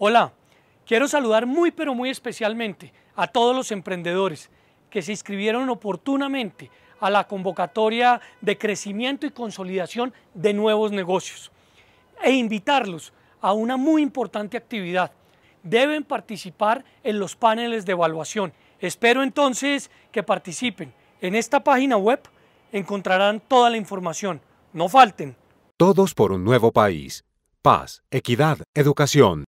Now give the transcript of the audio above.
Hola, quiero saludar muy pero muy especialmente a todos los emprendedores que se inscribieron oportunamente a la convocatoria de crecimiento y consolidación de nuevos negocios e invitarlos a una muy importante actividad. Deben participar en los paneles de evaluación. Espero entonces que participen. En esta página web encontrarán toda la información. No falten. Todos por un nuevo país. Paz, equidad, educación.